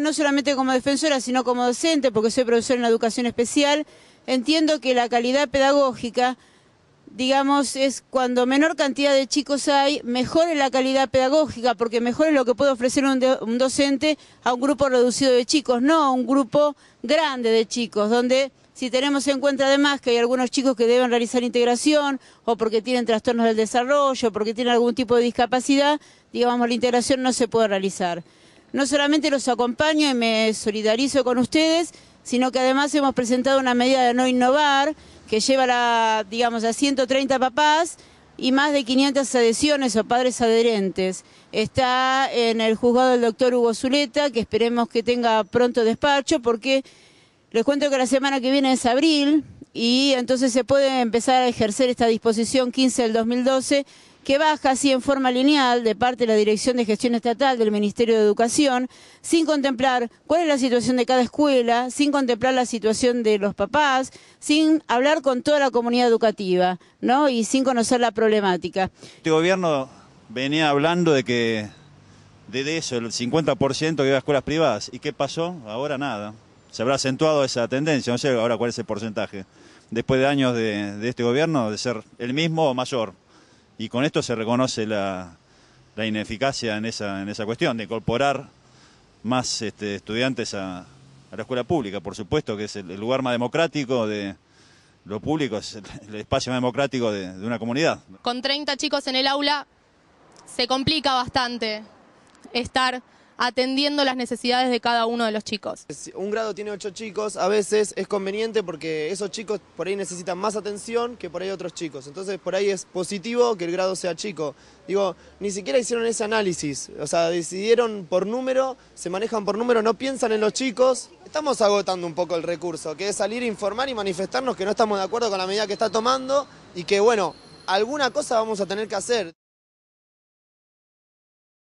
No solamente como defensora, sino como docente, porque soy profesora en educación especial, entiendo que la calidad pedagógica, digamos, es cuando menor cantidad de chicos hay, mejor es la calidad pedagógica, porque mejor es lo que puede ofrecer un, un docente a un grupo reducido de chicos, no a un grupo grande de chicos, donde si tenemos en cuenta además que hay algunos chicos que deben realizar integración o porque tienen trastornos del desarrollo, porque tienen algún tipo de discapacidad, digamos, la integración no se puede realizar no solamente los acompaño y me solidarizo con ustedes, sino que además hemos presentado una medida de no innovar que lleva digamos, a 130 papás y más de 500 adhesiones o padres adherentes. Está en el juzgado el doctor Hugo Zuleta, que esperemos que tenga pronto despacho, porque les cuento que la semana que viene es abril, y entonces se puede empezar a ejercer esta disposición 15 del 2012 que baja así en forma lineal de parte de la Dirección de Gestión Estatal del Ministerio de Educación, sin contemplar cuál es la situación de cada escuela, sin contemplar la situación de los papás, sin hablar con toda la comunidad educativa, ¿no? Y sin conocer la problemática. Este gobierno venía hablando de que de eso, el 50% que iba a escuelas privadas. ¿Y qué pasó? Ahora nada se habrá acentuado esa tendencia, no sé ahora cuál es el porcentaje, después de años de, este gobierno, de ser el mismo o mayor. Y con esto se reconoce la, ineficacia en esa, en esa cuestión, de incorporar más este, estudiantes a, la escuela pública, por supuesto, que es el, lugar más democrático de lo público, es el, espacio más democrático de, de una comunidad. Con 30 chicos en el aula se complica bastante estar atendiendo las necesidades de cada uno de los chicos. Un grado tiene ocho chicos, a veces es conveniente porque esos chicos por ahí necesitan más atención que por ahí otros chicos. Entonces por ahí es positivo que el grado sea chico. Digo, ni siquiera hicieron ese análisis, o sea, decidieron por número, se manejan por número, no piensan en los chicos. Estamos agotando un poco el recurso, que es salir a informar y manifestarnos que no estamos de acuerdo con la medida que está tomando y que, bueno, alguna cosa vamos a tener que hacer.